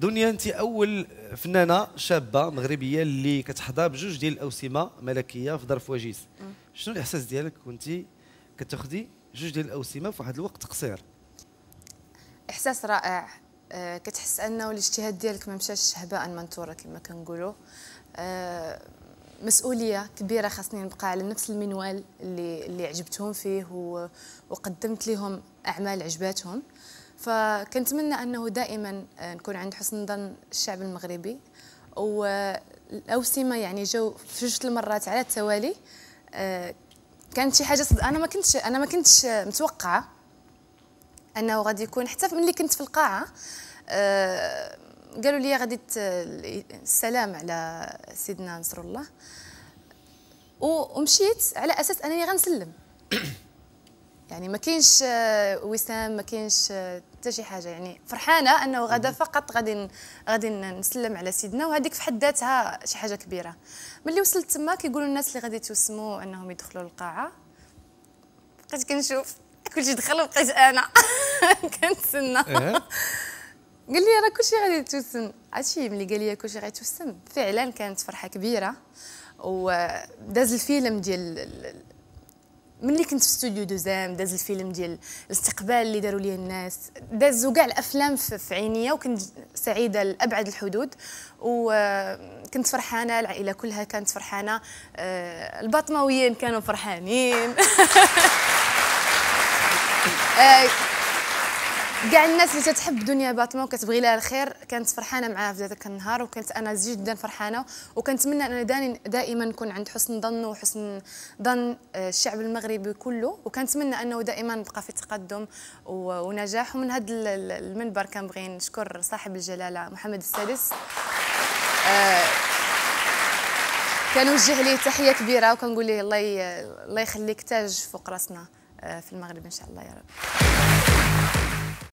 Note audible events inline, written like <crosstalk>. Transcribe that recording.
دنيا انت اول فنانه شابه مغربيه اللي كتحظى بجوج ديال الاوسمه ملكيه في ظرف وجيز شنو الاحساس ديالك وانت كتاخدي جوج ديال الاوسمه في واحد الوقت قصير احساس رائع آه، كتحس انه الاجتهاد ديالك ما مشاش هباء منثورا كما كنقولوا آه، مسؤوليه كبيره خاصني نبقى على نفس المنوال اللي اللي عجبتهم فيه وقدمت لهم اعمال عجباتهم أه فكنتمنى انه دائما آه، نكون عند حسن ظن الشعب المغربي والاوسمه يعني جو في جوج المرات على التوالي آه، كانت شي حاجه صد... انا ما كنتش انا ما كنتش متوقعه انه غادي يكون حتى ملي كنت في القاعه آه، قالوا لي غادي السلام على سيدنا نصر الله ومشيت على اساس انني غنسلم يعني ما كاينش آه، وسام ما كاينش آه، حتى شي حاجه يعني فرحانه انه غدا فقط غادي غادي نسلم على سيدنا وهذيك في حد ذاتها شي حاجه كبيره ملي وصلت تما كيقولوا الناس اللي غادي توسموا انهم يدخلوا القاعه بقيت كنشوف كلشي دخل وبقيت انا <laughs> كنتسنى إيه. قال لي راه كلشي غادي يتوسم عرفتي ملي قال لي كلشي توسم فعلا كانت فرحه كبيره وداز الفيلم ديال من اللي كنت في استوديو دوزام داز الفيلم ديال الاستقبال اللي داروا لي الناس دازوا كاع الافلام في عينيا وكنت سعيده لابعد الحدود وكنت فرحانه العائله كلها كانت فرحانه آه، الباطماويين كانوا فرحانين <laughs> آه، كاع الناس اللي تتحب دنيا باطمه وكتبغي لها الخير كانت فرحانه معاها في ذاك النهار وكانت انا جدا فرحانه وكنتمنى ان دائما نكون عند حسن ظن وحسن ظن آه، الشعب المغربي كله وكنتمنى انه دائما نبقى في تقدم ونجاح ومن هذا المنبر كنبغي نشكر صاحب الجلاله محمد السادس آه، كنوجه ليه تحيه كبيره وكنقول ليه الله الله يخليك تاج فوق راسنا آه، في المغرب ان شاء الله يا رب